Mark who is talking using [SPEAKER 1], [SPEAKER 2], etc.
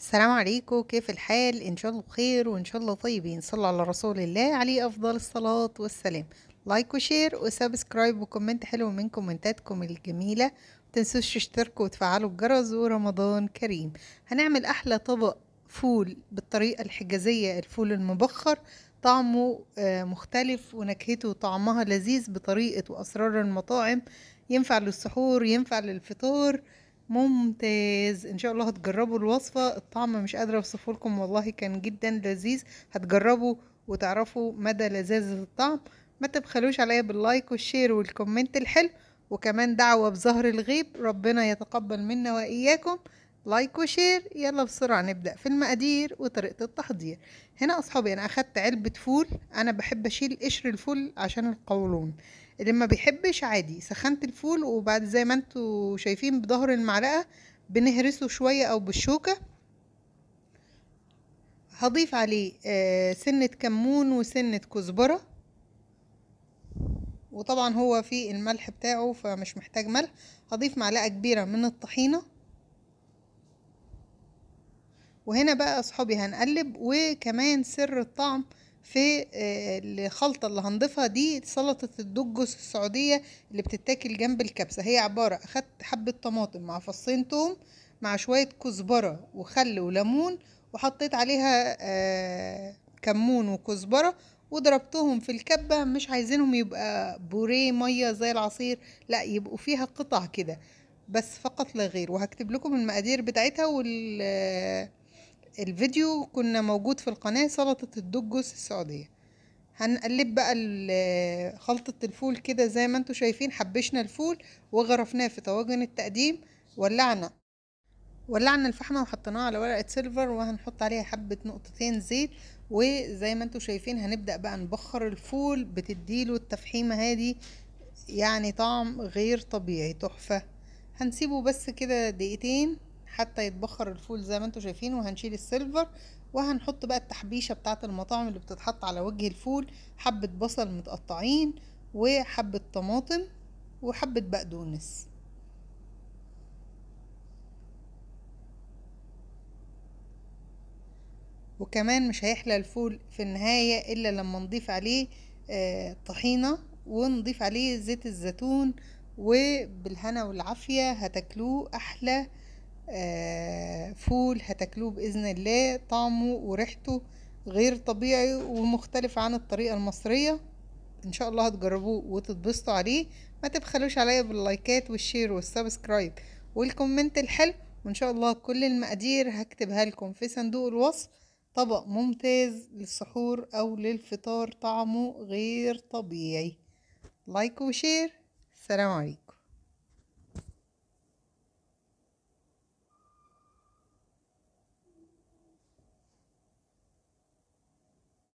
[SPEAKER 1] السلام عليكم كيف الحال ان شاء الله بخير وان شاء الله طيبين صلى على رسول الله عليه افضل الصلاه والسلام لايك وشير وسبسكرايب وكومنت حلو من كومنتاتكم الجميله متنسوش تشتركوا وتفعلوا الجرس ورمضان كريم هنعمل احلى طبق فول بالطريقه الحجازيه الفول المبخر طعمه آه، مختلف ونكهته وطعمها لذيذ بطريقه واسرار المطاعم ينفع للسحور ينفع للفطار ممتاز ان شاء الله هتجربوا الوصفة الطعم مش قادرة اوصفه لكم والله كان جدا لذيذ هتجربوا وتعرفوا مدى لذاذة الطعم ما تبخلوش عليا باللايك والشير والكومنت الحلو وكمان دعوة بظهر الغيب ربنا يتقبل منا وإياكم لايك وشير يلا بسرعة نبدأ في المقادير وطريقة التحضير هنا أصحابي أنا أخدت علبة فول أنا بحب أشيل قشر الفول عشان القولون اللي ما بيحبش عادي سخنت الفول وبعد زي ما انتوا شايفين بظهر المعلقة بنهرسه شوية أو بالشوكة هضيف عليه آه، سنة كمون وسنة كزبرة وطبعا هو في الملح بتاعه فمش محتاج ملح هضيف معلقة كبيرة من الطحينة وهنا بقى اصحابي هنقلب وكمان سر الطعم في آه، الخلطة اللي هنضيفها دي سلطة الدجس السعودية اللي بتتاكل جنب الكبسة هي عبارة أخدت حبة طماطم مع فصين توم مع شوية كزبرة وخل وليمون وحطيت عليها آه، كمون وكزبرة وضربتهم في الكبة مش عايزينهم يبقى بوريه مية زي العصير لا يبقوا فيها قطع كده بس فقط لا غير وهكتب لكم المقادير بتاعتها وال آه، الفيديو كنا موجود في القناة سلطة الدجس السعودية هنقلب بقى خلطة الفول كده زي ما انتوا شايفين حبشنا الفول وغرفناه في طواجن التقديم ولعنا ولعنا الفحمة وحطيناها على ورقة سيلفر وهنحط عليها حبة نقطتين زيت وزي ما انتوا شايفين هنبدأ بقى نبخر الفول بتديله التفحيمة هادي يعني طعم غير طبيعي تحفة هنسيبه بس كده دقيقتين حتى يتبخر الفول زي ما انتم شايفين وهنشيل السيلفر وهنحط بقى التحبيشه بتاعه المطاعم اللي بتتحط على وجه الفول حبه بصل متقطعين وحبه طماطم وحبه بقدونس وكمان مش هيحلى الفول في النهايه الا لما نضيف عليه آه، طحينه ونضيف عليه زيت الزيتون وبالهنا والعافيه هتاكلوه احلى آه، فول هتاكلوه باذن الله طعمه وريحته غير طبيعي ومختلف عن الطريقه المصريه ان شاء الله هتجربوه وتتبسطوا عليه ما تبخلوش عليا باللايكات والشير والسبسكرايب والكومنت الحلو وان شاء الله كل المقادير هكتبها لكم في صندوق الوصف طبق ممتاز للسحور او للفطار طعمه غير طبيعي لايك وشير سلام عليكم